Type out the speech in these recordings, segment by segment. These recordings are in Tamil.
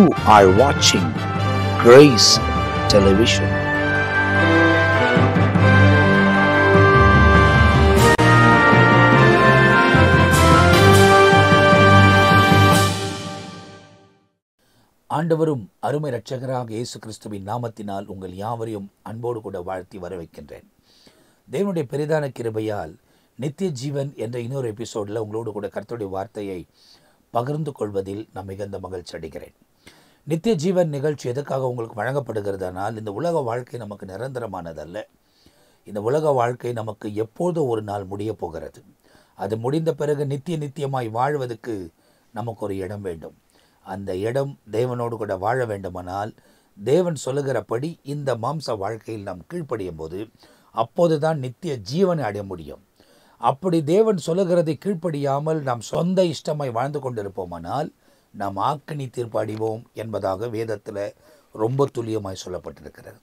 You are watching Grace Television. ஆண்டவரும் அருமை ரட்சகராக இயேசு கிறிஸ்துவின் நாமத்தினால் உங்கள் யாவரையும் அன்போடு கூட வாழ்த்தி வரவேற்கின்றேன் தேவனுடைய பெரிதான கிருபையால் நித்திய ஜீவன் என்ற இன்னொரு எபிசோடில் உங்களோடு கூட கருத்துடைய வார்த்தையை பகிர்ந்து கொள்வதில் நான் மிகுந்த மகிழ்ச்சி அடைகிறேன் நித்திய ஜீவன் நிகழ்ச்சி எதுக்காக உங்களுக்கு வழங்கப்படுகிறதுனால் இந்த உலக வாழ்க்கை நமக்கு நிரந்தரமானதல்ல இந்த உலக வாழ்க்கை நமக்கு எப்போதோ ஒரு நாள் முடிய போகிறது அது முடிந்த பிறகு நித்திய நித்தியமாய் வாழ்வதற்கு நமக்கு ஒரு இடம் வேண்டும் அந்த இடம் தேவனோடு கூட வாழ வேண்டுமானால் தேவன் சொல்லுகிறபடி இந்த மாம்ச வாழ்க்கையில் நாம் கீழ்ப்படியும் போது அப்போது தான் நித்திய ஜீவனை அடைய முடியும் அப்படி தேவன் சொல்லுகிறதை கீழ்ப்படியாமல் நாம் சொந்த இஷ்டமாய் வாழ்ந்து கொண்டிருப்போமானால் நாம் ஆக்கினி தீர்ப்பாடிவோம் என்பதாக வேதத்தில் ரொம்ப துல்லியமாய் சொல்லப்பட்டிருக்கிறது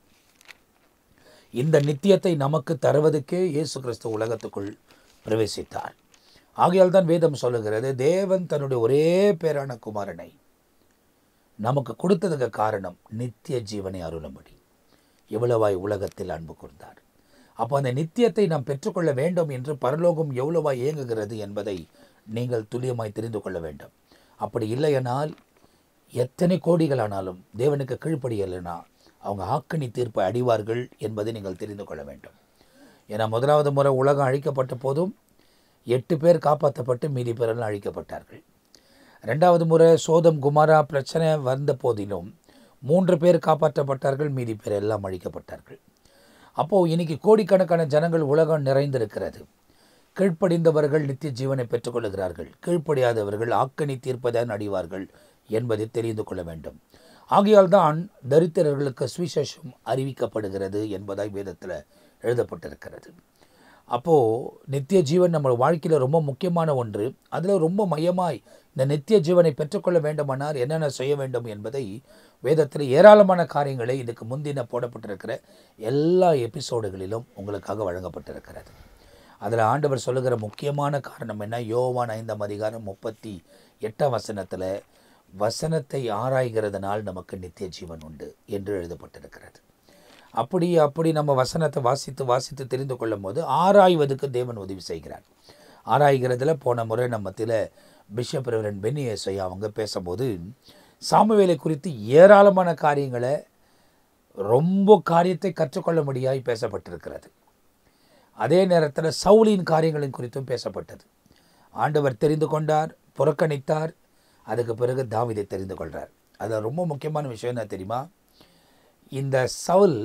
இந்த நித்தியத்தை நமக்கு தருவதற்கே இயேசு கிறிஸ்து உலகத்துக்குள் பிரவேசித்தார் ஆகையால் தான் வேதம் சொல்லுகிறது தேவன் தன்னுடைய ஒரே பேரான குமாரனை நமக்கு கொடுத்ததுக்கு காரணம் நித்திய ஜீவனை அருளும்படி எவ்வளவாய் உலகத்தில் அன்பு கூர்ந்தார் அப்போ அந்த நித்தியத்தை நாம் பெற்றுக்கொள்ள வேண்டும் என்று பரலோகம் எவ்வளவாய் இயங்குகிறது என்பதை நீங்கள் துல்லியமாய் தெரிந்து கொள்ள வேண்டும் அப்படி இல்லையனால் எத்தனை கோடிகள் ஆனாலும் தேவனுக்கு கீழ்ப்படியலைனா அவங்க ஆக்கணி தீர்ப்பை அடிவார்கள் என்பதை நீங்கள் தெரிந்து கொள்ள வேண்டும் ஏன்னா முதலாவது முறை உலகம் அழிக்கப்பட்ட போதும் எட்டு பேர் காப்பாற்றப்பட்டு மீதி பேரெல்லாம் அழிக்கப்பட்டார்கள் ரெண்டாவது முறை சோதம் குமாரா பிரச்சனை வந்த போதிலும் மூன்று பேர் காப்பாற்றப்பட்டார்கள் மீதி பேர் எல்லாம் அழிக்கப்பட்டார்கள் அப்போது இன்றைக்கி கோடிக்கணக்கான ஜனங்கள் உலகம் நிறைந்திருக்கிறது கீழ்ப்படிந்தவர்கள் நித்திய ஜீவனை பெற்றுக்கொள்கிறார்கள் கீழ்ப்படியாதவர்கள் ஆக்கணி தீர்ப்பதான் அடிவார்கள் என்பதை தெரிந்து கொள்ள வேண்டும் ஆகையால் தான் தரித்திரர்களுக்கு சுவிசேஷம் அறிவிக்கப்படுகிறது என்பதாய் வேதத்தில் எழுதப்பட்டிருக்கிறது அப்போது நித்திய ஜீவன் நம்ம வாழ்க்கையில் ரொம்ப முக்கியமான ஒன்று அதில் ரொம்ப மையமாய் இந்த நித்திய ஜீவனை பெற்றுக்கொள்ள வேண்டுமானால் என்னென்ன செய்ய வேண்டும் என்பதை வேதத்தில் ஏராளமான காரியங்களை இதுக்கு முந்தின போடப்பட்டிருக்கிற எல்லா எபிசோடுகளிலும் உங்களுக்காக வழங்கப்பட்டிருக்கிறது அதில் ஆண்டவர் சொல்லுகிற முக்கியமான காரணம் என்ன யோவான் ஐந்தாம் அதிகாரம் முப்பத்தி எட்டாம் வசனத்தில் வசனத்தை ஆராய்கிறதுனால் நமக்கு நித்திய ஜீவன் உண்டு என்று எழுதப்பட்டிருக்கிறது அப்படி அப்படி நம்ம வசனத்தை வாசித்து வாசித்து தெரிந்து கொள்ளும் போது ஆராய்வதற்கு தேவன் உதவி செய்கிறார் ஆராய்கிறதுல போன முறை நம்ம தில பிஷப் ரவரன் பென்னி அவங்க பேசும்போது சாமுவேலை குறித்து ஏராளமான காரியங்களை ரொம்ப காரியத்தை கற்றுக்கொள்ள முடியாய் பேசப்பட்டிருக்கிறது அதே நேரத்தில் சவுலின் காரியங்களின் குறித்தும் பேசப்பட்டது ஆண்டவர் தெரிந்து கொண்டார் புறக்கணித்தார் அதுக்கு பிறகு தாவிதை தெரிந்து கொள்கிறார் அதில் ரொம்ப முக்கியமான விஷயம் என்ன தெரியுமா இந்த சவுல்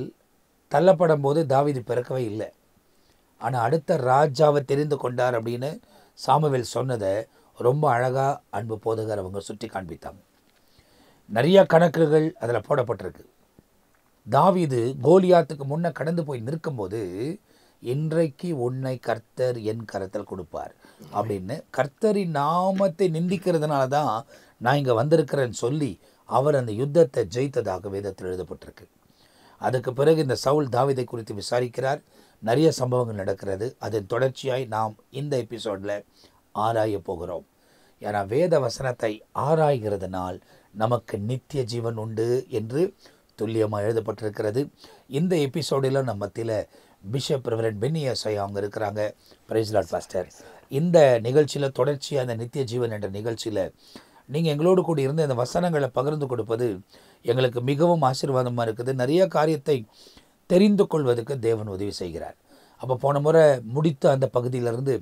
தள்ளப்படும் போது தாவிது பிறக்கவே இல்லை ஆனால் அடுத்த ராஜாவை தெரிந்து கொண்டார் அப்படின்னு சாமுவேல் சொன்னதை ரொம்ப அழகாக அன்பு போதுகர் அவங்க சுற்றி காண்பித்தாங்க நிறைய கணக்குகள் அதில் போடப்பட்டிருக்கு தாவிது கோலியாத்துக்கு முன்னே கடந்து போய் நிற்கும்போது இன்றைக்கு உன்னை கர்த்தர் என் கரத்தில் கொடுப்பார் அப்படின்னு கர்த்தரின் நாமத்தை நிந்திக்கிறதுனால தான் நான் இங்கே வந்திருக்கிறேன்னு சொல்லி அவர் அந்த யுத்தத்தை ஜெயித்ததாக வேதத்தில் எழுதப்பட்டிருக்கு அதுக்கு பிறகு இந்த சவுல் தாவிதை குறித்து விசாரிக்கிறார் நிறைய சம்பவங்கள் நடக்கிறது அதன் தொடர்ச்சியாய் நாம் இந்த எபிசோடில் ஆராய போகிறோம் ஏன்னா வேத வசனத்தை ஆராய்கிறதுனால் நமக்கு நித்திய ஜீவன் உண்டு என்று துல்லியமாக எழுதப்பட்டிருக்கிறது இந்த எபிசோடில் நம்ம பிஷப் ரெவரன் பென்னி எஸ்ஐ அவங்க இருக்கிறாங்க பிரைஸ் லாட் பாஸ்டர் இந்த நிகழ்ச்சியில் தொடர்ச்சியாக அந்த நித்திய ஜீவன் என்ற நிகழ்ச்சியில் நீங்கள் எங்களோடு கூட இருந்து அந்த வசனங்களை பகிர்ந்து கொடுப்பது எங்களுக்கு மிகவும் ஆசீர்வாதமாக இருக்குது நிறைய காரியத்தை தெரிந்து கொள்வதற்கு தேவன் உதவி செய்கிறார் அப்போ போன முறை முடித்த அந்த பகுதியிலிருந்து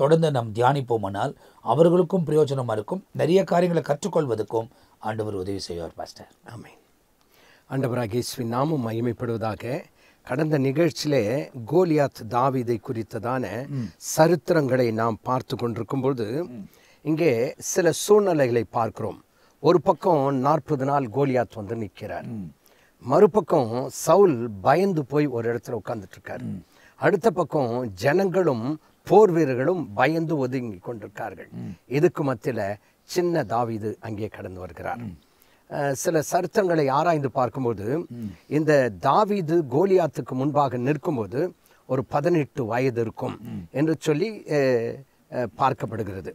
தொடர்ந்து நாம் தியானிப்போமானால் அவர்களுக்கும் பிரயோஜனமாக இருக்கும் நிறைய காரியங்களை கற்றுக்கொள்வதற்கும் ஆண்டவர் உதவி செய்வார் பாஸ்டர் ஆமே ஆண்டவராக நாமும் மகிமைப்படுவதாக கடந்த நிகழ்ச்சியிலே கோலியாத் தாவிதை குறித்ததான சரித்திரங்களை நாம் பார்த்து கொண்டிருக்கும் இங்கே சில சூழ்நிலைகளை பார்க்கிறோம் ஒரு பக்கம் நாற்பது நாள் கோலியாத் வந்து நிற்கிறார் மறுபக்கம் சவுல் பயந்து போய் ஒரு இடத்துல உட்கார்ந்துட்டு இருக்காரு அடுத்த பக்கம் ஜனங்களும் போர் வீரர்களும் பயந்து ஒதுங்கி கொண்டிருக்கார்கள் இதுக்கு மத்தியில் சின்ன தாவிது அங்கே கடந்து வருகிறார் சில சருத்தங்களை ஆராய்ந்து பார்க்கும்போது இந்த தாவிது கோலியாத்துக்கு முன்பாக நிற்கும்போது ஒரு பதினெட்டு வயது இருக்கும் என்று சொல்லி பார்க்கப்படுகிறது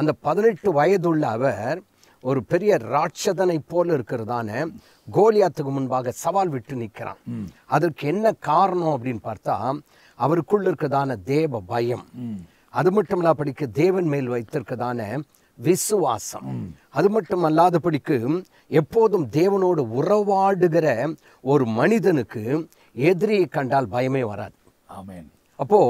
அந்த பதினெட்டு வயதுள்ள அவர் ஒரு பெரிய ராட்சதனை போல இருக்கிறதான கோலியாத்துக்கு முன்பாக சவால் விட்டு நிற்கிறான் அதற்கு என்ன காரணம் அப்படின்னு பார்த்தா அவருக்குள்ள இருக்கிறதான தேவ பயம் அது மட்டும் படிக்க தேவன் மேல் வைத்திருக்கதான விசுவாசம் அது மட்டும் அல்லாதபடிக்கு எப்போதும் தேவனோடு உறவாடுகிற ஒரு மனிதனுக்கு எதிரியை கண்டால் பயமே வராது அப்போ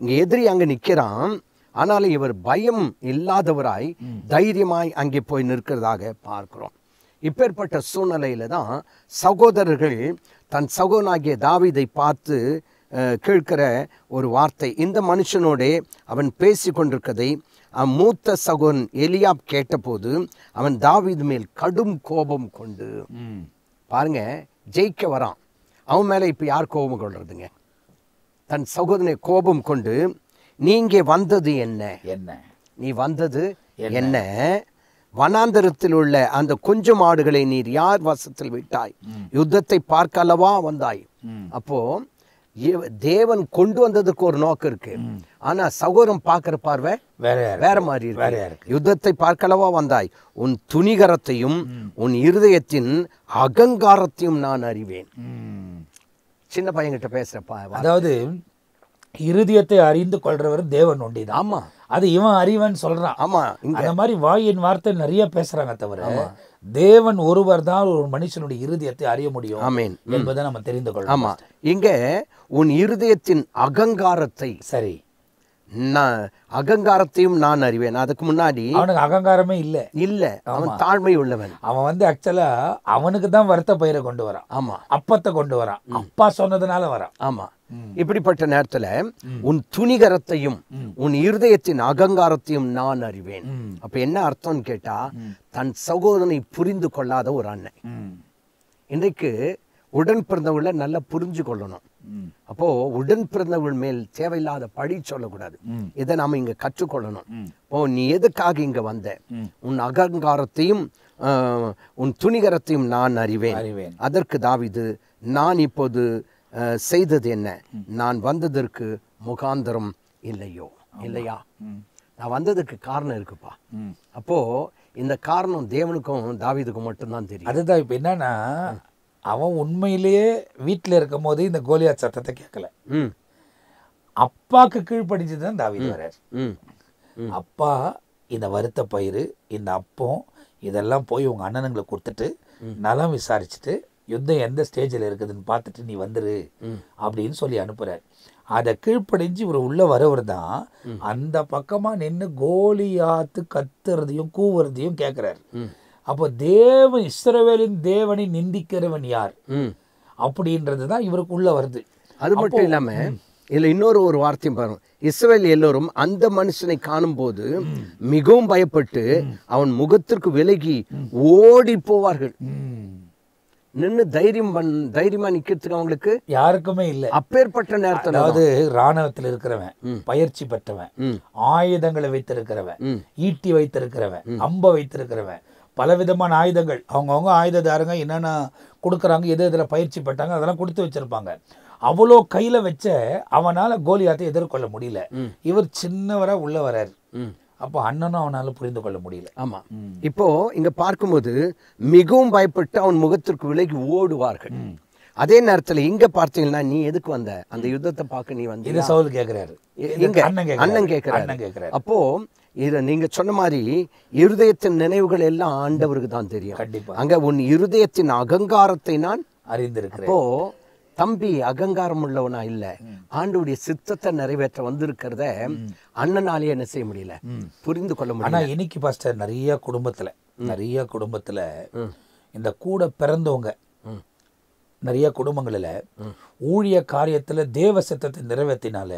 இங்க எதிரி அங்க நிக்கிறான் ஆனாலும் இவர் பயம் இல்லாதவராய் தைரியமாய் அங்கே போய் நிற்கிறதாக பார்க்கிறோம் இப்பேற்பட்ட சூழ்நிலையில தான் சகோதரர்கள் தன் சகோனாகிய தாவிதை பார்த்து கேட்கிற ஒரு வார்த்தை இந்த மனுஷனோடே அவன் பேசி கொண்டிருக்கதை மூத்த சகோன் எலியாப் கேட்டபோது அவன் தாவிது மேல் கடும் கோபம் கொண்டு பாருங்க ஜெயிக்க வரான் அவன் மேலே இப்போ யார் கோபம் கொள்றதுங்க தன் சகோதரனை கோபம் கொண்டு நீங்க வந்தது என்ன என்ன நீ வந்தது என்ன வனாந்தரத்தில் உள்ள அந்த கொஞ்சம் ஆடுகளை நீர் யார் வசத்தில் விட்டாய் யுத்தத்தை பார்க்க அல்லவா வந்தாய் அப்போ தேவன் கொண்டு வந்ததுக்கு ஒரு நோக்கம் இருக்கு ஆனா சகோதரம் பார்க்கிற பார்வை வேற வேற மாதிரி இருக்கு யுத்தத்தை பார்க்கலவா வந்தாய் உன் துணிகரத்தையும் உன் இருதயத்தின் அகங்காரத்தையும் நான் அறிவேன் சின்ன பையன்கிட்ட பேசுறப்பா அதாவது இருதயத்தை அறிந்து கொள்றவர் தேவன் ஒண்டி ஆமா அது இவன் அறிவன் சொல்றான் ஆமா இந்த மாதிரி வாயின் வார்த்தை நிறைய பேசுறாங்க தவிர தேவன் ஒருவர் தான் ஒரு மனுஷனுடைய இருதயத்தை அறிய முடியும் ஆமீன் என்பதை நம்ம தெரிந்து கொள்ளலாம் ஆமா இங்க உன் இருதயத்தின் அகங்காரத்தை சரி நான் அகங்காரத்தையும் நான் அறிவேன் அதுக்கு முன்னாடி அவனுக்கு அகங்காரமே இல்லை இல்லை அவன் தாழ்மை உள்ளவன் அவன் வந்து ஆக்சுவலா அவனுக்கு தான் வருத்த பயிரை கொண்டு வரான் ஆமா அப்பத்தை கொண்டு வரான் அப்பா சொன்னதுனால வரான் ஆமா இப்படிப்பட்ட நேரத்துல உன் துணிகரத்தையும் உன் இருதயத்தின் அகங்காரத்தையும் நான் அறிவேன் அப்ப என்ன அர்த்தம்னு கேட்டா தன் சகோதரனை புரிந்து கொள்ளாத ஒரு அண்ணன் இன்றைக்கு உடன் பிறந்தவங்களை நல்லா புரிஞ்சு கொள்ளணும் அப்போ உடன் பிறந்தவர்கள் மேல் தேவையில்லாத பழி சொல்லக்கூடாது இதை நாம இங்க கற்றுக்கொள்ளணும் ஓ நீ எதுக்காக இங்க வந்த உன் அகங்காரத்தையும் உன் துணிகரத்தையும் நான் அறிவேன் அதற்கு தாவிது நான் இப்போது செய்தது என்ன நான் வந்ததற்கு முகாந்தரம் இல்லையோ இல்லையா நான் வந்ததுக்கு காரணம் இருக்குப்பா அப்போது இந்த காரணம் தேவனுக்கும் தாவிதுக்கும் மட்டும்தான் தெரியும் அதுதான் இப்போ என்னன்னா அவன் உண்மையிலேயே வீட்டில் இருக்கும் போது இந்த கோலியா சட்டத்தை கேட்கல அப்பாக்கு கீழ்ப்படிச்சு தான் தாவி வர்றார் அப்பா இந்த வறுத்த பயிர் இந்த அப்பம் இதெல்லாம் போய் உங்கள் அண்ணனுங்களை கொடுத்துட்டு நலம் விசாரிச்சுட்டு யுத்தம் எந்த ஸ்டேஜில் இருக்குதுன்னு பார்த்துட்டு நீ வந்துரு அப்படின்னு சொல்லி அனுப்புகிறார் அதை கீழ்ப்படைஞ்சு இவர் உள்ளே வரவர் தான் அந்த பக்கமாக நின்று கோலியாத்து கத்துறதையும் கூவுறதையும் கேட்குறாரு அப்போ தேவன் இஸ்ரவேலின் தேவனை நிந்திக்கிறவன் யார் அப்படின்றது தான் இவருக்கு உள்ளே வருது அது மட்டும் இல்லாமல் இதில் இன்னொரு ஒரு வார்த்தையும் பாருங்க இஸ்ரேல் எல்லோரும் அந்த மனுஷனை காணும்போது மிகவும் பயப்பட்டு அவன் முகத்திற்கு விலகி ஓடி போவார்கள் நின்று தைரியம் பண் தைரியமா நிக்கிறதுக்கு அவங்களுக்கு யாருக்குமே இல்லை அப்பேற்பட்ட நேரத்தில் அதாவது ராணுவத்தில் இருக்கிறவன் பயிற்சி பெற்றவன் ஆயுதங்களை வைத்திருக்கிறவன் ஈட்டி வைத்திருக்கிறவன் அம்ப வைத்திருக்கிறவன் பலவிதமான ஆயுதங்கள் அவங்கவுங்க ஆயுததாரங்க என்னென்ன கொடுக்குறாங்க எது எதில் பயிற்சி பெற்றாங்க அதெல்லாம் கொடுத்து வச்சுருப்பாங்க அவ்வளோ கையில் வச்ச அவனால் கோலியாத்தை எதிர்கொள்ள முடியல இவர் சின்னவராக உள்ள வரார் அப்போ அண்ணனும் அவனால் புரிந்து கொள்ள முடியல ஆமா இப்போது இங்கே பார்க்கும்போது மிகவும் பயப்பட்டு அவன் முகத்திற்கு விலகி ஓடுவார்கள் அதே நேரத்தில் இங்க பார்த்தீங்கன்னா நீ எதுக்கு வந்த அந்த யுத்தத்தை பார்க்க நீ வந்து இது சவுல் கேட்கிறாரு அண்ணன் கேட்கிறாரு அப்போ இதை நீங்க சொன்ன மாதிரி இருதயத்தின் நினைவுகள் எல்லாம் ஆண்டவருக்கு தான் தெரியும் கண்டிப்பா அங்க உன் இருதயத்தின் அகங்காரத்தை நான் அறிந்திருக்கிறேன் அப்போ தம்பி அகங்காரம் உள்ளவனா இல்ல ஆண்டுடைய சித்தத்தை நிறைவேற்ற வந்திருக்கிறத அண்ணனாலே என்ன செய்ய முடியல புரிந்து கொள்ள முடியல இன்னைக்கு பாஸ்டர் நிறைய குடும்பத்துல நிறைய குடும்பத்துல இந்த கூட பிறந்தவங்க நிறைய குடும்பங்களில் ஊழிய காரியத்தில் தேவ சித்தத்தை நிறைவேற்றினால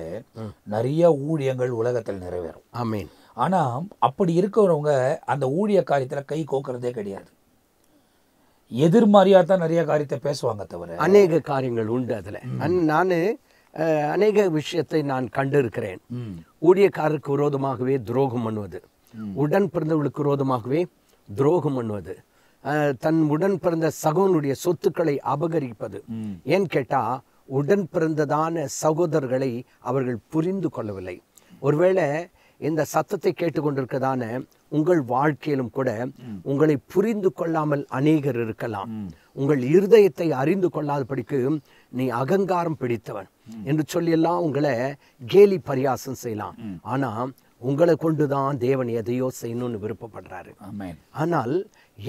நிறைய ஊழியங்கள் உலகத்தில் நிறைவேறும் ஆமீன் ஆனால் அப்படி இருக்கிறவங்க அந்த ஊழிய காரியத்தில் கை கோக்குறதே கிடையாது எதிர்மாறியாக தான் நிறைய காரியத்தை பேசுவாங்க தவிர அநேக காரியங்கள் உண்டு அதில் நான் அநேக விஷயத்தை நான் கண்டிருக்கிறேன் ஊழியக்காரருக்கு விரோதமாகவே துரோகம் பண்ணுவது உடன் பிறந்தவர்களுக்கு விரோதமாகவே துரோகம் பண்ணுவது தன் உடன் பிறந்த சகோனுடைய சொத்துக்களை அபகரிப்பது ஏன் கேட்டா உடன் பிறந்ததான சகோதரர்களை அவர்கள் புரிந்து கொள்ளவில்லை ஒருவேளை இந்த சத்தத்தை கேட்டுக்கொண்டிருக்கதான உங்கள் வாழ்க்கையிலும் கூட உங்களை புரிந்து கொள்ளாமல் அநேகர் இருக்கலாம் உங்கள் இருதயத்தை அறிந்து கொள்ளாதபடிக்கு நீ அகங்காரம் பிடித்தவன் என்று சொல்லியெல்லாம் உங்களை கேலி பரியாசம் செய்யலாம் ஆனால் உங்களை கொண்டு தான் தேவன் எதையோ செய்யணும்னு விருப்பப்படுறாரு ஆனால்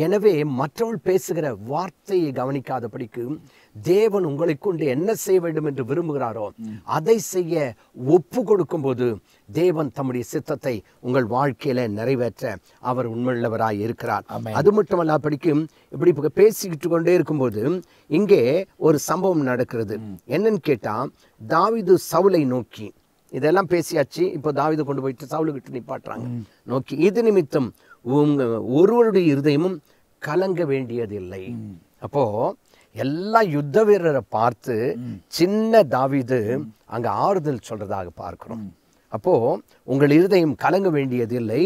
எனவே மற்றவள் பேசுகிற வார்த்தையை கவனிக்காதபடிக்கு தேவன் உங்களை கொண்டு என்ன செய்ய வேண்டும் என்று விரும்புகிறாரோ அதை செய்ய ஒப்பு கொடுக்கும் போது தேவன் தம்முடைய சித்தத்தை உங்கள் வாழ்க்கையில நிறைவேற்ற அவர் உண்மையுள்ளவராய் இருக்கிறார் அது மட்டுமல்ல படிக்கும் இப்படி பேசிக்கிட்டு கொண்டே இருக்கும்போது இங்கே ஒரு சம்பவம் நடக்கிறது என்னன்னு கேட்டா தாவிது சவுலை நோக்கி இதெல்லாம் பேசியாச்சு இப்போ தாவிதை கொண்டு போயிட்டு சவுளுகிட்டு நிப்பாட்டுறாங்க நோக்கி இது நிமித்தம் ஒருவருடைய இருதயமும் கலங்க வேண்டியதில்லை அப்போது எல்லா யுத்த வீரரை பார்த்து சின்ன தாவிது அங்கே ஆறுதல் சொல்கிறதாக பார்க்குறோம் அப்போது உங்கள் இருதயம் கலங்க வேண்டியதில்லை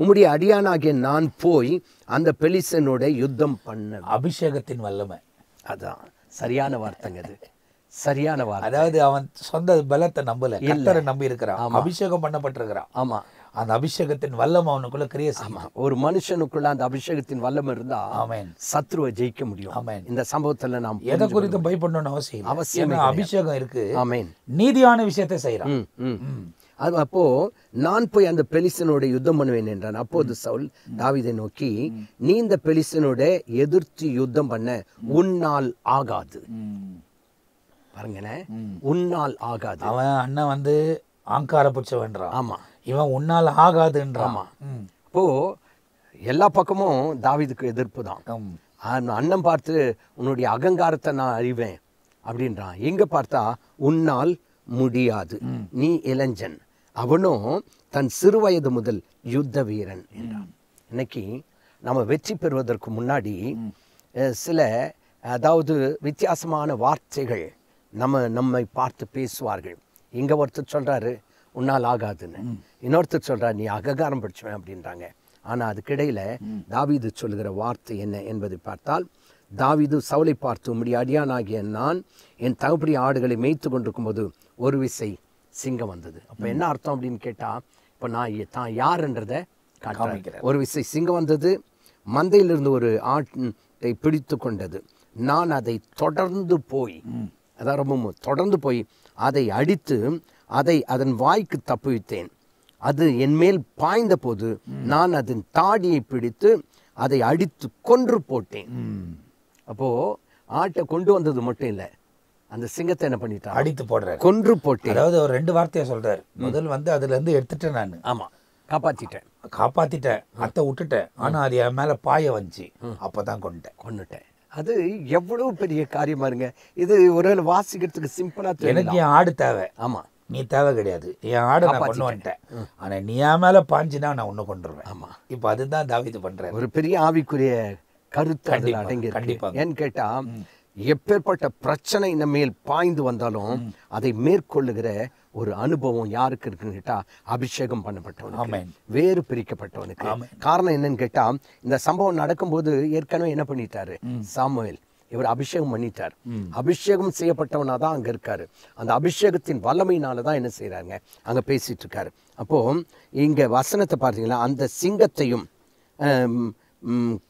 உம்முடைய அடியானாகிய நான் போய் அந்த பெலிசனோட யுத்தம் பண்ண அபிஷேகத்தின் வல்லமை அதான் சரியான வார்த்தைங்க அது சரியான வார்த்தை அதாவது அவன் சொந்த பலத்தை நம்பலை கத்தரை நம்பி இருக்கிறான் அபிஷேகம் பண்ணப்பட்டிருக்கிறான் ஆமா அந்த அபிஷேகத்தின் வல்லம் அவனுக்குள்ள கிரியை செய்யும் ஒரு மனுஷனுக்குள்ள அந்த அபிஷேகத்தின் வல்லம் இருந்தா அவன் சத்ருவை ஜெயிக்க முடியும் அவன் இந்த சம்பவத்துல நாம் எதை குறித்து பயப்படணும்னு அவசியம் அவசியம் அபிஷேகம் இருக்கு அவன் நீதியான விஷயத்தை செய்யறான் அது அப்போ நான் போய் அந்த பெலிசனோட யுத்தம் பண்ணுவேன் என்றான் அப்போது சவுல் தாவிதை நோக்கி நீ இந்த பெலிசனோட எதிர்த்து யுத்தம் பண்ண உன்னால் ஆகாது பாருங்கண்ணே உன்னால் ஆகாது அவன் அண்ணன் வந்து ஆங்கார புச்ச ஆமா இவன் உன்னால் ஆகாதுன்றாமா இப்போ எல்லா பக்கமும் தாவிதுக்கு எதிர்ப்பு தான் அண்ணன் பார்த்து உன்னுடைய அகங்காரத்தை நான் அறிவேன் அப்படின்றான் எங்கே பார்த்தா உன்னால் முடியாது நீ இளைஞன் அவனும் தன் சிறுவயது முதல் யுத்த வீரன் என்றான் இன்னைக்கு நம்ம வெற்றி பெறுவதற்கு முன்னாடி சில அதாவது வித்தியாசமான வார்த்தைகள் நம்ம நம்மை பார்த்து பேசுவார்கள் இங்கே ஒருத்தர் சொல்கிறாரு உன்னால் ஆகாதுன்னு இன்னொருத்தர் சொல்கிறார் நீ அககாரம் படிச்சுவேன் அப்படின்றாங்க ஆனால் அதுக்கிடையில் தாவிது சொல்லுகிற வார்த்தை என்ன என்பதை பார்த்தால் தாவிது சவுளை பார்த்து உம்முடைய அடியானாகிய நான் என் தகுப்படி ஆடுகளை மேய்த்து கொண்டிருக்கும் போது ஒரு விசை சிங்கம் வந்தது அப்போ என்ன அர்த்தம் அப்படின்னு கேட்டால் இப்போ நான் தான் யாருன்றதை காட்டுறேன் ஒரு விசை சிங்கம் வந்தது மந்தையிலிருந்து ஒரு ஆட்டை பிடித்து கொண்டது நான் அதை தொடர்ந்து போய் அதான் ரொம்ப தொடர்ந்து போய் அதை அடித்து அதை அதன் வாய்க்கு தப்புவித்தேன் அது என்மேல் பாய்ந்த போது நான் அதன் தாடியை பிடித்து அதை அடித்து கொன்று போட்டேன் அப்போது ஆட்டை கொண்டு வந்தது மட்டும் இல்லை அந்த சிங்கத்தை என்ன பண்ணிட்டு அடித்து போடுற கொன்று போட்டு அதாவது ஒரு ரெண்டு வார்த்தையை சொல்றாரு முதல் வந்து அதுல இருந்து எடுத்துட்டேன் நான் ஆமா காப்பாத்திட்டேன் காப்பாத்திட்டேன் அத்தை விட்டுட்டேன் ஆனா அது என் மேல பாய வந்துச்சு அப்பதான் கொண்டுட்டேன் கொண்டுட்டேன் அது எவ்வளவு பெரிய காரியமா இருங்க இது ஒரு வாசிக்கிறதுக்கு சிம்பிளா எனக்கு ஆடு தேவை ஆமா நீ தேவை கிடையாது என் ஆடு நான் கொண்டு வந்துட்டேன் ஆனால் நீ என் மேலே பாஞ்சினா நான் ஒன்று கொண்டுருவேன் ஆமாம் இப்போ அதுதான் தாவிது பண்ணுறேன் ஒரு பெரிய ஆவிக்குரிய கருத்து அடங்கி கண்டிப்பாக ஏன்னு கேட்டால் எப்பேற்பட்ட பிரச்சனை இந்த மேல் பாய்ந்து வந்தாலும் அதை மேற்கொள்ளுகிற ஒரு அனுபவம் யாருக்கு இருக்குன்னு கேட்டா அபிஷேகம் பண்ணப்பட்டவனுக்கு வேறு பிரிக்கப்பட்டவனுக்கு காரணம் என்னன்னு கேட்டா இந்த சம்பவம் நடக்கும்போது ஏற்கனவே என்ன பண்ணிட்டாரு சாமுவேல் இவர் அபிஷேகம் பண்ணிட்டார் அபிஷேகம் செய்யப்பட்டவனா தான் அங்கே இருக்காரு அந்த அபிஷேகத்தின் வல்லமையினால தான் என்ன செய்கிறாங்க அங்கே பேசிட்டு இருக்காரு அப்போது இங்கே வசனத்தை பார்த்தீங்கன்னா அந்த சிங்கத்தையும்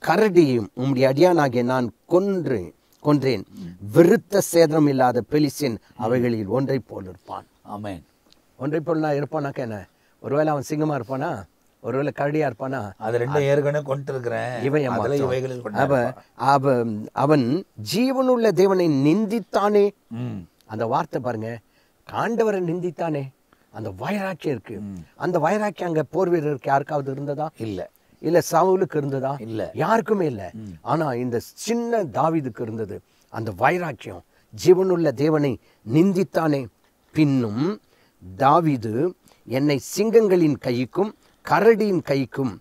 கரடியையும் உம்முடைய அடியானாகிய நான் கொன்று கொன்றேன் விருத்த சேதனம் இல்லாத பெலிசின் அவைகளில் ஒன்றை போல் இருப்பான் ஆமேன் ஒன்றை நான் இருப்பானாக்கா என்ன ஒருவேளை அவன் சிங்கமாக இருப்பானா ஒருவேளை கரடியா இருப்பானா அது ரெண்டு ஏற்கனவே கொண்டு இருக்கிறேன் இவைகளில் அவ அவ அவன் ஜீவனுள்ள தேவனை நிந்தித்தானே அந்த வார்த்தை பாருங்க காண்டவரை நிந்தித்தானே அந்த வைராக்கி இருக்கு அந்த வைராக்கி அங்க போர் வீரருக்கு யாருக்காவது இருந்ததா இல்ல இல்ல சவுலுக்கு இருந்ததா இல்ல யாருக்குமே இல்ல ஆனா இந்த சின்ன தாவிதுக்கு இருந்தது அந்த வைராக்கியம் ஜீவனுள்ள தேவனை நிந்தித்தானே பின்னும் தாவிது என்னை சிங்கங்களின் கைக்கும் கரடியின் கைக்கும்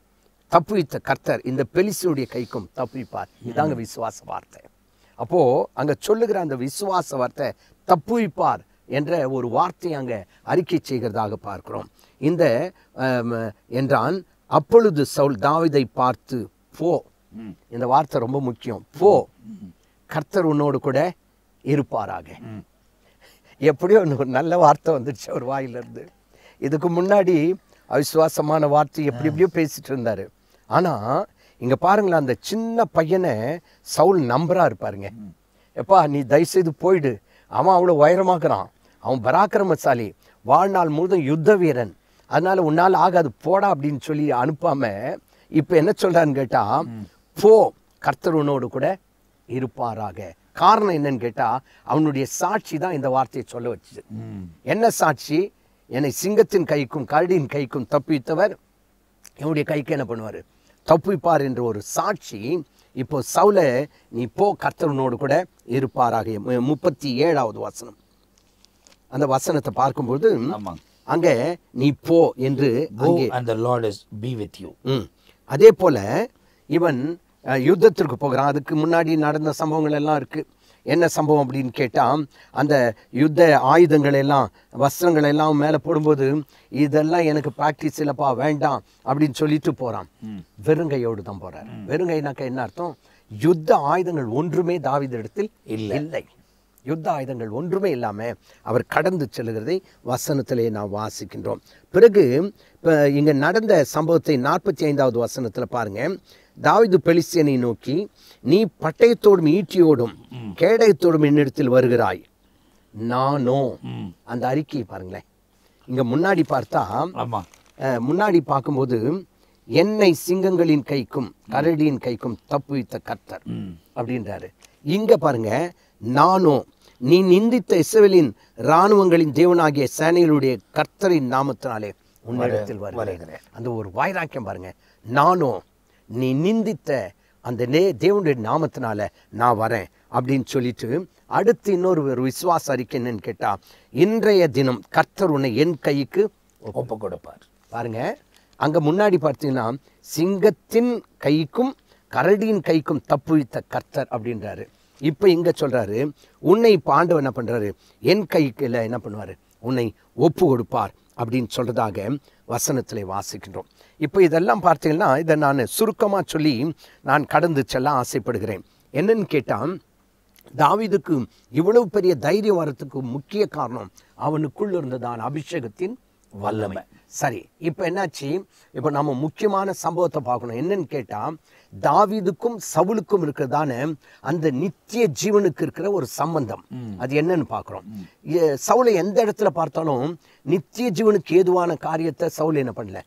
தப்புவித்த கர்த்தர் இந்த பெலிசனுடைய கைக்கும் தப்புவிப்பார் இதாங்க விசுவாச வார்த்தை அப்போ அங்க சொல்லுகிற அந்த விசுவாச வார்த்தை தப்புவிப்பார் என்ற ஒரு வார்த்தை அங்க அறிக்கை செய்கிறதாக பார்க்கிறோம் இந்த என்றான் அப்பொழுது சவுல் தாவிதை பார்த்து போ இந்த வார்த்தை ரொம்ப முக்கியம் போ கர்த்தர் உன்னோடு கூட இருப்பாராக எப்படியோ ஒரு நல்ல வார்த்தை வந்துடுச்சு அவர் வாயிலிருந்து இதுக்கு முன்னாடி அவிசுவாசமான வார்த்தை எப்படி எப்படியோ பேசிகிட்டு இருந்தார் ஆனால் இங்கே பாருங்களேன் அந்த சின்ன பையனை சவுல் நம்பராக இருப்பாருங்க எப்பா நீ தயவுசெய்து போயிடு அவன் அவ்வளோ உயரமாக்குறான் அவன் பராக்கிரமசாலி வாழ்நாள் முழுதும் யுத்த வீரன் அதனால் உன்னால் ஆகாது போடா அப்படின்னு சொல்லி அனுப்பாமல் இப்போ என்ன சொல்கிறான்னு கேட்டால் போ கர்த்தருனோடு கூட இருப்பாராக காரணம் என்னன்னு கேட்டால் அவனுடைய சாட்சி தான் இந்த வார்த்தையை சொல்ல வச்சு என்ன சாட்சி என்னை சிங்கத்தின் கைக்கும் கரடியின் கைக்கும் தப்பித்தவர் என்னுடைய கைக்கு என்ன பண்ணுவார் தப்பிப்பார் என்ற ஒரு சாட்சி இப்போ சவுல நீ போ கர்த்தவனோடு கூட இருப்பாராக முப்பத்தி ஏழாவது வசனம் அந்த வசனத்தை பார்க்கும்போது அங்கே நீ போ என்று அந்த லார்ட் பி வித் யூ அதே போல் இவன் யுத்தத்திற்கு போகிறான் அதுக்கு முன்னாடி நடந்த சம்பவங்கள் எல்லாம் இருக்குது என்ன சம்பவம் அப்படின்னு கேட்டால் அந்த யுத்த ஆயுதங்கள் எல்லாம் வஸ்திரங்கள் எல்லாம் மேலே போடும்போது இதெல்லாம் எனக்கு ப்ராக்டிஸ் இல்லைப்பா வேண்டாம் அப்படின்னு சொல்லிட்டு போகிறான் வெறுங்கையோடு தான் போகிறார் வெறுங்கைனாக்க என்ன அர்த்தம் யுத்த ஆயுதங்கள் ஒன்றுமே தாவித இடத்தில் இல்லை இல்லை யுத்த ஆயுதங்கள் ஒன்றுமே இல்லாமல் அவர் கடந்து செல்கிறதை வசனத்திலே நாம் வாசிக்கின்றோம் பிறகு இப்போ இங்கே நடந்த சம்பவத்தை நாற்பத்தி ஐந்தாவது வசனத்தில் பாருங்கள் தாவிது பெலிசியனை நோக்கி நீ பட்டயத்தோடும் ஈட்டியோடும் கேடயத்தோடும் என்னிடத்தில் வருகிறாய் நானோ அந்த அறிக்கையை பாருங்களேன் இங்கே முன்னாடி பார்த்தா முன்னாடி பார்க்கும்போது என்னை சிங்கங்களின் கைக்கும் கரடியின் கைக்கும் தப்புவித்த கர்த்தர் அப்படின்றாரு இங்கே பாருங்க நானும் நீ நிந்தித்த இசவலின் இராணுவங்களின் தேவனாகிய சேனைகளுடைய கர்த்தரின் நாமத்தினாலே உன்னிடத்தில் வருகிறேன் அந்த ஒரு வைராக்கியம் பாருங்க நானும் நீ நிந்தித்த அந்த நே தேவனுடைய நாமத்தினால நான் வரேன் அப்படின்னு சொல்லிட்டு அடுத்து இன்னொரு விசுவாச அறிக்கை என்னன்னு கேட்டால் இன்றைய தினம் கர்த்தர் உன்னை என் கைக்கு ஒப்பு கொடுப்பார் பாருங்க அங்கே முன்னாடி பார்த்தீங்கன்னா சிங்கத்தின் கைக்கும் கரடியின் கைக்கும் தப்புவித்த கர்த்தர் அப்படின்றாரு இப்போ இங்கே சொல்கிறாரு உன்னை பாண்டவன் என்ன பண்ணுறாரு என் கைக்கில் என்ன பண்ணுவார் உன்னை ஒப்பு கொடுப்பார் அப்படின்னு சொல்கிறதாக வசனத்தில் வாசிக்கின்றோம் இப்போ இதெல்லாம் பார்த்தீங்கன்னா இதை நான் சுருக்கமாக சொல்லி நான் கடந்து செல்ல ஆசைப்படுகிறேன் என்னன்னு கேட்டால் தாவிதுக்கு இவ்வளவு பெரிய தைரியம் வரத்துக்கு முக்கிய காரணம் அவனுக்குள் இருந்ததான் அபிஷேகத்தின் வல்லமை சரி இப்போ என்னாச்சு இப்போ நம்ம முக்கியமான சம்பவத்தை பார்க்கணும் என்னன்னு கேட்டால் தாவிதுக்கும் சவுலுக்கும் இருக்கிறதான அந்த நித்திய ஜீவனுக்கு இருக்கிற ஒரு சம்பந்தம் அது என்னன்னு பார்க்குறோம் சவுலை எந்த இடத்துல பார்த்தாலும் நித்திய ஜீவனுக்கு ஏதுவான காரியத்தை சவுல் என்ன பண்ணல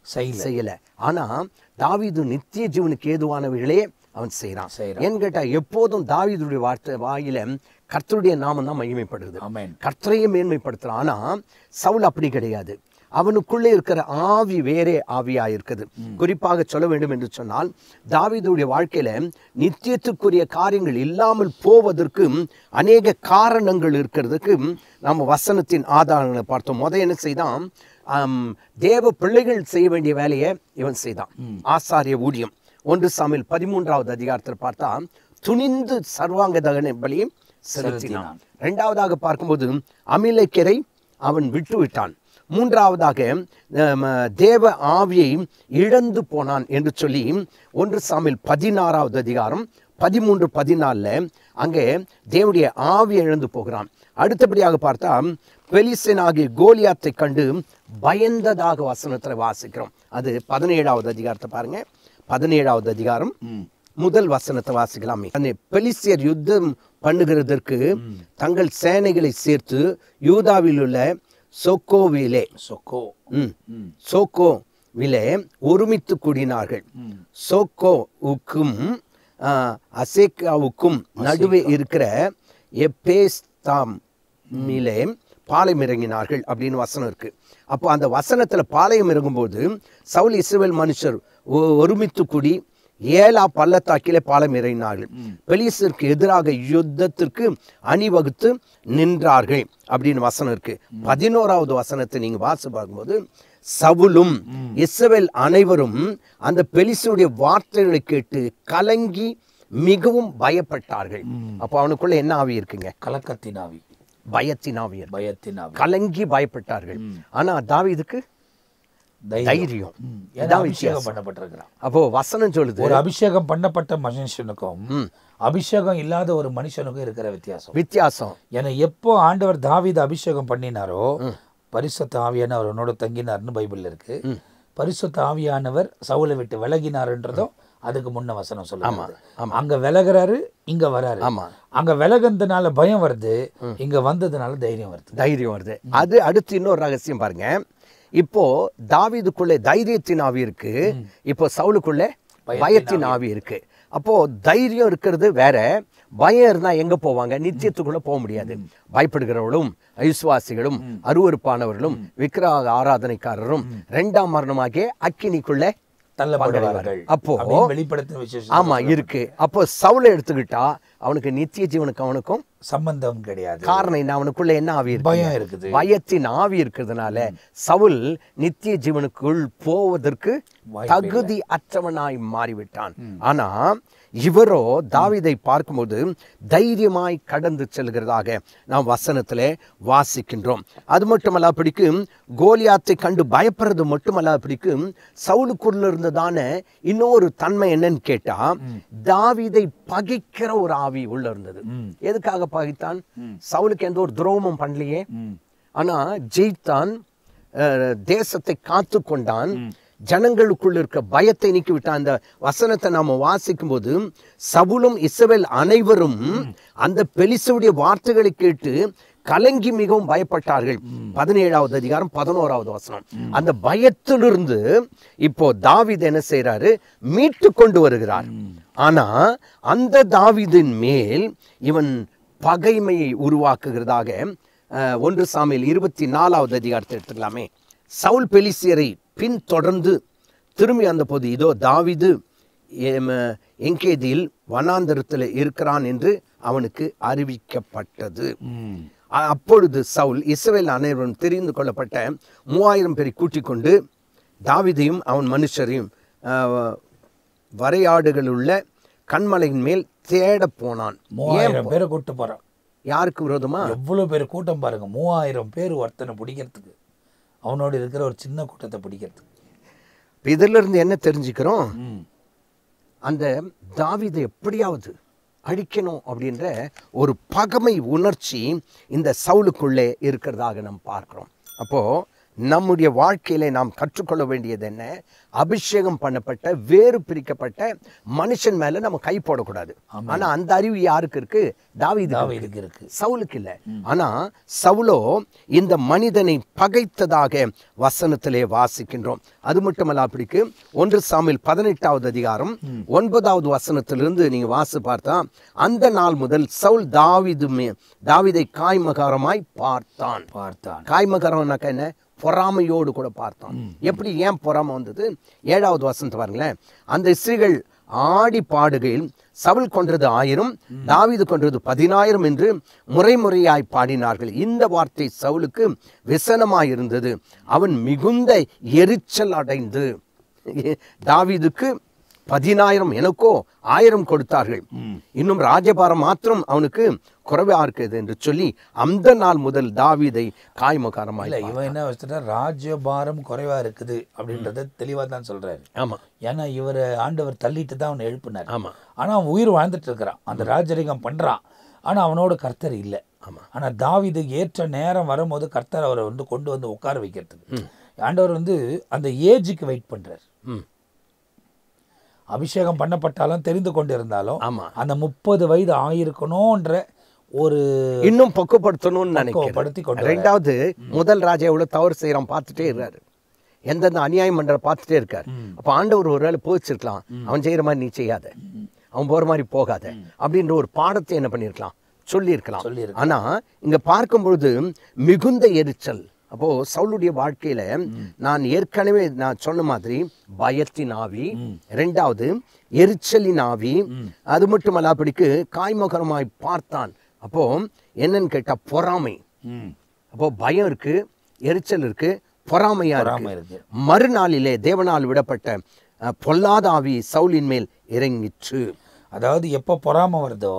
செய்யலை ஆனால் தாவிது நித்திய ஜீவனுக்கு ஏதுவானவர்களே அவன் செய்கிறான் ஏன்னு கேட்டால் எப்போதும் தாவிதுடைய வார்த்தை வாயில கர்த்தருடைய நாமம் தான் மகிமைப்படுது கர்த்தரையும் மேன்மைப்படுத்துகிறான் ஆனால் சவுல் அப்படி கிடையாது அவனுக்குள்ளே இருக்கிற ஆவி வேறே ஆவியாக இருக்குது குறிப்பாக சொல்ல வேண்டும் என்று சொன்னால் தாவிதுடைய வாழ்க்கையில் நித்தியத்துக்குரிய காரியங்கள் இல்லாமல் போவதற்கு அநேக காரணங்கள் இருக்கிறதுக்கு நம்ம வசனத்தின் ஆதாரங்களை பார்த்தோம் முத என்ன செய்தான் தேவ பிள்ளைகள் செய்ய வேண்டிய வேலையை இவன் செய்தான் ஆசாரிய ஊழியம் ஒன்று சாமியில் பதிமூன்றாவது அதிகாரத்தில் பார்த்தா துணிந்து சர்வாங்க தகன பலியும் செலுத்தினான் ரெண்டாவதாக பார்க்கும்போது அமிலக்கரை அவன் விட்டு விட்டான் மூன்றாவதாக தேவ ஆவியை இழந்து போனான் என்று சொல்லி ஒன்று சாமில் பதினாறாவது அதிகாரம் பதிமூன்று பதினாலில் அங்கே தேவனுடைய ஆவி இழந்து போகிறான் அடுத்தபடியாக பார்த்தா பெலிசன் ஆகிய கோலியாத்தை கண்டு பயந்ததாக வசனத்தில் வாசிக்கிறோம் அது பதினேழாவது அதிகாரத்தை பாருங்க பதினேழாவது அதிகாரம் முதல் வசனத்தை வாசிக்கலாமே அந்த பெலிசியர் யுத்தம் பண்ணுகிறதற்கு தங்கள் சேனைகளை சேர்த்து யூதாவில் உள்ள விலே சொக்கோ ம் சோக்கோ விலே ஒருமித்து கூடினார்கள் சோக்கோவுக்கும் அசேக்காவுக்கும் நடுவே இருக்கிற எப்பேஸ்தாம் நிலே பாலை இறங்கினார்கள் அப்படின்னு வசனம் இருக்குது அப்போ அந்த வசனத்தில் பாளையம் இறங்கும்போது சவுல் இஸ்ரேல் மனுஷர் ஒருமித்து கூடி ஏலா பள்ளத்தாக்கிலே பாலம் இறங்கினார்கள் பெலிசிற்கு எதிராக யுத்தத்திற்கு அணிவகுத்து நின்றார்கள் அப்படின்னு வசனம் இருக்கு பதினோராவது வசனத்தை நீங்க வாசி பார்க்கும்போது சவுலும் இஸ்ரவேல் அனைவரும் அந்த பெலிசுடைய வார்த்தைகளை கேட்டு கலங்கி மிகவும் பயப்பட்டார்கள் அப்போ அவனுக்குள்ள என்ன ஆவி இருக்குங்க கலக்கத்தின் ஆவி பயத்தின் ஆவி பயத்தின் கலங்கி பயப்பட்டார்கள் ஆனா இதுக்கு தைரியம் அபிஷேகம் பண்ணப்பட்டிருக்கிறான் அப்போ வசனம் சொல்லுது ஒரு அபிஷேகம் பண்ணப்பட்ட மனுஷனுக்கும் அபிஷேகம் இல்லாத ஒரு மனுஷனுக்கும் இருக்கிற வித்தியாசம் வித்தியாசம் என எப்போ ஆண்டவர் தாவித அபிஷேகம் பண்ணினாரோ பரிசுத்த ஆவியான அவனோட தங்கினார்னு பைபிள் இருக்கு பரிசுத்த ஆவியானவர் சவுளை விட்டு விலகினார்ன்றதும் அதுக்கு முன்ன வசனம் சொல்லுவாங்க அங்க விலகிறாரு இங்க வராரு அங்க விலகுனதுனால பயம் வருது இங்க வந்ததுனால தைரியம் வருது தைரியம் வருது அது அடுத்து இன்னொரு ரகசியம் பாருங்க இப்போ தாவிதுக்குள்ளே தைரியத்தின் ஆவி இருக்கு இப்போ சவுலுக்குள்ளே பயத்தின் ஆவி இருக்கு அப்போ தைரியம் இருக்கிறது வேற பயம் இருந்தா எங்க போவாங்க நித்தியத்துக்குள்ள போக முடியாது பயப்படுகிறவர்களும் அவிசுவாசிகளும் அருவறுப்பானவர்களும் விக்கிர ஆராதனைக்காரரும் ரெண்டாம் மரணமாகிய அக்கினிக்குள்ள அப்போ விசேஷம் ஆமா இருக்கு அப்போ சவுளை எடுத்துக்கிட்டா அவனுக்கு நித்திய ஜீவனுக்கு அவனுக்கும் சம்பந்தம் கிடையாது காரணம் என்ன அவனுக்குள்ள என்ன ஆவி பயம் இருக்குது பயத்தின் ஆவி இருக்கிறதுனால சவுல் நித்திய ஜீவனுக்குள் போவதற்கு தகுதி அற்றவனாய் மாறிவிட்டான் ஆனா இவரோ தாவிதை பார்க்கும்போது தைரியமாய் கடந்து செல்கிறதாக நாம் வசனத்தில் வாசிக்கின்றோம் அது மட்டுமல்ல பிடிக்கும் கோலியாத்தை கண்டு பயப்படுறது மட்டுமல்ல பிடிக்கும் சவுலுக்குள்ள இருந்ததான இன்னொரு தன்மை என்னன்னு கேட்டா தாவிதை பகைக்கிற ஒரு ஆவி உள்ள இருந்தது எதுக்காக பகைத்தான் சவுலுக்கு எந்த ஒரு துரோகமும் பண்ணலையே ஆனா ஜெயித்தான் தேசத்தை காத்து கொண்டான் ஜனங்களுக்குள் இருக்க பயத்தை நீக்கிவிட்ட அந்த வசனத்தை நாம் வாசிக்கும் போது சபுலும் இசவேல் அனைவரும் அந்த பெலிசுடைய வார்த்தைகளை கேட்டு கலங்கி மிகவும் பயப்பட்டார்கள் பதினேழாவது அதிகாரம் பதினோராவது வசனம் அந்த பயத்திலிருந்து இப்போ தாவித என்ன செய்யறாரு மீட்டு கொண்டு வருகிறார் ஆனா அந்த தாவிதின் மேல் இவன் பகைமையை உருவாக்குகிறதாக ஒன்று சாமியில் இருபத்தி நாலாவது அதிகாரத்தை எடுத்துக்கலாமே சவுல் பெலிசியரை பின் தொடர்ந்து திரும்பி போது இதோ தாவிது எங்கேதியில் வனாந்தரத்தில் இருக்கிறான் என்று அவனுக்கு அறிவிக்கப்பட்டது அப்பொழுது சவுல் இஸ்ரேல் அனைவரும் தெரிந்து கொள்ளப்பட்ட மூவாயிரம் பேரை கூட்டிக் கொண்டு தாவிதையும் அவன் மனுஷரையும் வரையாடுகள் உள்ள கண்மலையின் மேல் தேட போனான் மூவாயிரம் பேரை கூட்டு போறான் யாருக்கு விரோதமா எவ்வளவு பேர் கூட்டம் பாருங்க மூவாயிரம் பேர் ஒருத்தனை பிடிக்கிறதுக்கு அவனோடு இருக்கிற ஒரு சின்ன கூட்டத்தை பிடிக்கிறது இப்போ இருந்து என்ன தெரிஞ்சுக்கிறோம் அந்த தாவிதை எப்படியாவது அழிக்கணும் அப்படின்ற ஒரு பகமை உணர்ச்சி இந்த சவுலுக்குள்ளே இருக்கிறதாக நம்ம பார்க்குறோம் அப்போது நம்முடைய வாழ்க்கையிலே நாம் கற்றுக்கொள்ள வேண்டியது என்ன அபிஷேகம் பண்ணப்பட்ட வேறு பிரிக்கப்பட்ட மனுஷன் மேல நம்ம கை போடக்கூடாது ஆனா அந்த அறிவு யாருக்கு இருக்கு தாவிதாவிதுக்கு இருக்கு சவுலுக்கு இல்லை ஆனா சவுலோ இந்த மனிதனை பகைத்ததாக வசனத்திலே வாசிக்கின்றோம் அது மட்டுமல்ல அப்படிக்கு ஒன்று சாமியில் பதினெட்டாவது அதிகாரம் ஒன்பதாவது வசனத்திலிருந்து நீங்க வாசி பார்த்தா அந்த நாள் முதல் சவுல் தாவிதுமே தாவிதை காய்மகாரமாய் பார்த்தான் பார்த்தான் காய்மகாரம்னாக்கா என்ன பொறாமையோடு கூட பார்த்தோம் எப்படி ஏன் பொறாமை வந்தது ஏழாவது வசந்த பாருங்களேன் அந்த ஸ்திரீகள் ஆடி பாடுகையில் சவுல் கொன்றது ஆயிரம் தாவிது கொன்றது பதினாயிரம் என்று முறை முறையாய் பாடினார்கள் இந்த வார்த்தை சவுலுக்கு விசனமாய் இருந்தது அவன் மிகுந்த எரிச்சல் அடைந்து தாவிதுக்கு பதினாயிரம் எனக்கோ ஆயிரம் கொடுத்தார்கள் இன்னும் ராஜபாரம் மாத்திரம் அவனுக்கு குறைவா இருக்குது என்று சொல்லி அந்த நாள் முதல் தாவிதை காய்மகாரமாக இல்லை இவன் என்ன வச்சுட்டா ராஜபாரம் குறைவா இருக்குது அப்படின்றத தெளிவாக தான் சொல்றாரு ஆமா ஏன்னா இவர் ஆண்டவர் தள்ளிட்டு தான் அவனை எழுப்பினார் ஆமா ஆனா அவன் உயிர் வாழ்ந்துட்டு இருக்கிறான் அந்த ராஜரிகம் பண்றான் ஆனா அவனோட கர்த்தர் இல்லை ஆமா ஆனா தாவிது ஏற்ற நேரம் வரும்போது கர்த்தர் அவரை வந்து கொண்டு வந்து உட்கார வைக்கிறதுக்கு ஆண்டவர் வந்து அந்த ஏஜுக்கு வெயிட் பண்றாரு அபிஷேகம் பண்ணப்பட்டாலும் தெரிந்து கொண்டிருந்தாலும் ஆமா அந்த முப்பது வயது ஆயிருக்கணும்ன்ற ஒரு இன்னும் பொக்குப்படுத்தணும்னு நினைக்கப்படுத்தி ரெண்டாவது முதல் ராஜா எவ்வளவு தவறு செய்கிறான் பார்த்துட்டே இருக்காரு எந்தெந்த அநியாயம் பண்ற பார்த்துட்டே இருக்காரு அப்போ ஆண்டவர் ஒரு வேலை போச்சிருக்கலாம் அவன் செய்கிற மாதிரி நீ செய்யாத அவன் போகிற மாதிரி போகாத அப்படின்ற ஒரு பாடத்தை என்ன பண்ணிருக்கலாம் சொல்லியிருக்கலாம் ஆனா இங்க பார்க்கும் பொழுது மிகுந்த எரிச்சல் அப்போது சவுளுடைய வாழ்க்கையில நான் ஏற்கனவே நான் சொன்ன மாதிரி பயத்தின் ஆவி ரெண்டாவது எரிச்சலின் ஆவி அது மட்டும் அப்படிக்கு காய்மகரமாய் பார்த்தான் அப்போ என்னன்னு கேட்டால் பொறாமை அப்போ பயம் இருக்கு எரிச்சல் இருக்கு பொறாமையா இருக்கு மறுநாளிலே தேவனால் விடப்பட்ட பொல்லாத ஆவி சவுளின் மேல் இறங்கிச்சு அதாவது எப்போ பொறாம வருதோ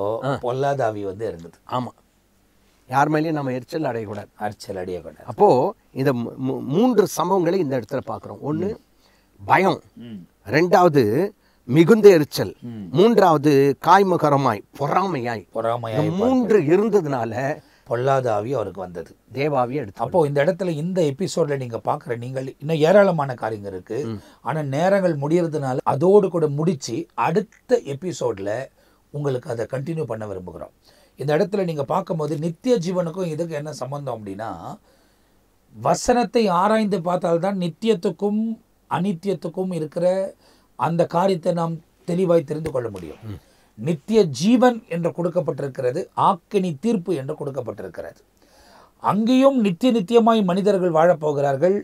பொல்லாத ஆவி வந்து இறங்குது ஆமாம் யார் மேலேயும் நம்ம எரிச்சல் அடையக்கூடாது அரிச்சல் அடையக்கூடாது அப்போது இந்த மூன்று சம்பவங்களை இந்த இடத்துல பார்க்குறோம் ஒன்று பயம் ரெண்டாவது மிகுந்த எரிச்சல் மூன்றாவது காய்மகரமாய் பொறாமையாய் பொறாமையாய் மூன்று இருந்ததுனால பொல்லாத ஆவி அவருக்கு வந்தது தேவாவி எடுத்து அப்போ இந்த இடத்துல இந்த எபிசோட்ல நீங்க பாக்குற நீங்கள் இன்னும் ஏராளமான காரியங்கள் இருக்கு ஆனா நேரங்கள் முடியறதுனால அதோடு கூட முடிச்சு அடுத்த எபிசோட்ல உங்களுக்கு அதை கண்டினியூ பண்ண விரும்புகிறோம் இந்த இடத்துல நீங்கள் பார்க்கும்போது நித்திய ஜீவனுக்கும் இதுக்கு என்ன சம்மந்தம் அப்படின்னா வசனத்தை ஆராய்ந்து பார்த்தால்தான் நித்தியத்துக்கும் அனித்தியத்துக்கும் இருக்கிற அந்த காரியத்தை நாம் தெளிவாய் தெரிந்து கொள்ள முடியும் நித்திய ஜீவன் என்று கொடுக்கப்பட்டிருக்கிறது ஆக்கினி தீர்ப்பு என்று கொடுக்கப்பட்டிருக்கிறது அங்கேயும் நித்திய நித்தியமாய் மனிதர்கள் வாழப்போகிறார்கள்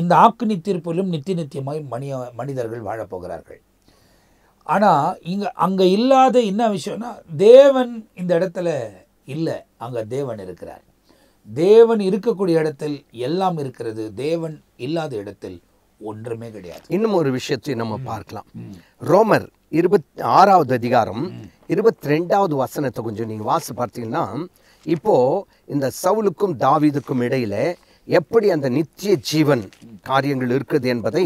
இந்த ஆக்கினி தீர்ப்பிலும் நித்திய நித்தியமாய் மனித மனிதர்கள் வாழப்போகிறார்கள் ஆனால் இங்கே அங்கே இல்லாத என்ன விஷயம்னா தேவன் இந்த இடத்துல இல்லை அங்கே தேவன் இருக்கிறார் தேவன் இருக்கக்கூடிய இடத்தில் எல்லாம் இருக்கிறது தேவன் இல்லாத இடத்தில் ஒன்றுமே கிடையாது இன்னும் ஒரு விஷயத்தை நம்ம பார்க்கலாம் ரோமர் இருபத்தி ஆறாவது அதிகாரம் இருபத்தி ரெண்டாவது வசனத்தை கொஞ்சம் நீங்கள் வாசி பார்த்தீங்கன்னா இப்போது இந்த சவுலுக்கும் தாவிதுக்கும் இடையில் எப்படி அந்த நித்திய ஜீவன் காரியங்கள் இருக்குது என்பதை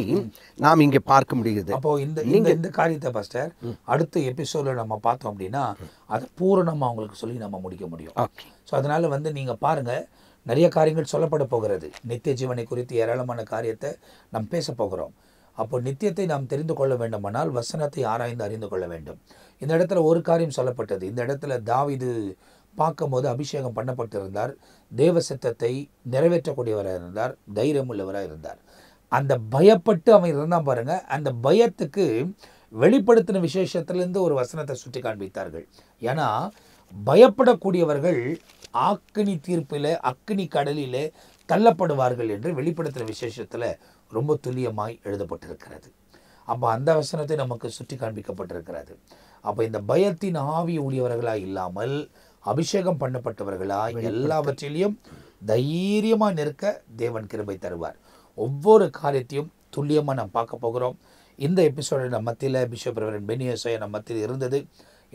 நாம் இங்கே பார்க்க முடியுது அப்போ இந்த நீங்க இந்த காரியத்தை பாஸ்டர் அடுத்த எபிசோட நம்ம பார்த்தோம் அப்படின்னா அதை பூரணமாக அவங்களுக்கு சொல்லி நம்ம முடிக்க முடியும் ஸோ அதனால் வந்து நீங்கள் பாருங்கள் நிறைய காரியங்கள் சொல்லப்பட போகிறது நித்திய ஜீவனை குறித்து ஏராளமான காரியத்தை நாம் பேச போகிறோம் அப்போ நித்தியத்தை நாம் தெரிந்து கொள்ள வேண்டுமானால் வசனத்தை ஆராய்ந்து அறிந்து கொள்ள வேண்டும் இந்த இடத்துல ஒரு காரியம் சொல்லப்பட்டது இந்த இடத்துல தாவிது பார்க்கும்போது அபிஷேகம் பண்ணப்பட்டிருந்தார் தேவ சித்தத்தை நிறைவேற்றக்கூடியவராக இருந்தார் தைரியம் உள்ளவராக இருந்தார் அந்த பயப்பட்டு அவன் இருந்தான் பாருங்கள் அந்த பயத்துக்கு வெளிப்படுத்தின விசேஷத்துலேருந்து ஒரு வசனத்தை சுட்டி காண்பித்தார்கள் ஏன்னா பயப்படக்கூடியவர்கள் ஆக்கினி தீர்ப்பில் அக்கினி கடலில் தள்ளப்படுவார்கள் என்று வெளிப்படுத்தின விசேஷத்தில் ரொம்ப துல்லியமாய் எழுதப்பட்டிருக்கிறது அப்போ அந்த வசனத்தை நமக்கு சுட்டி காண்பிக்கப்பட்டிருக்கிறது அப்போ இந்த பயத்தின் ஆவி உடையவர்களாக இல்லாமல் அபிஷேகம் பண்ணப்பட்டவர்களாக எல்லாவற்றிலையும் தைரியமாக நிற்க தேவன் கிருபை தருவார் ஒவ்வொரு காரியத்தையும் துல்லியமாக நம்ம பார்க்க போகிறோம் இந்த எபிசோடில் நம்ம மத்தியில் பிஷப் ரெவரன் பெனியசோ நம்ம மத்தியில் இருந்தது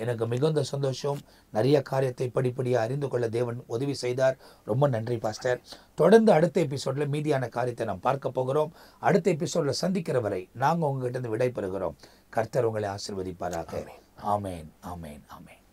எனக்கு மிகுந்த சந்தோஷம் நிறைய காரியத்தை படிப்படியாக அறிந்து கொள்ள தேவன் உதவி செய்தார் ரொம்ப நன்றி பாஸ்டர் தொடர்ந்து அடுத்த எபிசோடில் மீதியான காரியத்தை நாம் பார்க்க போகிறோம் அடுத்த எபிசோடில் சந்திக்கிற வரை நாங்கள் உங்ககிட்ட இருந்து விடை பெறுகிறோம் கர்த்தர் உங்களை ஆசிர்வதிப்பாராக ஆமேன் ஆமேன் ஆமேன்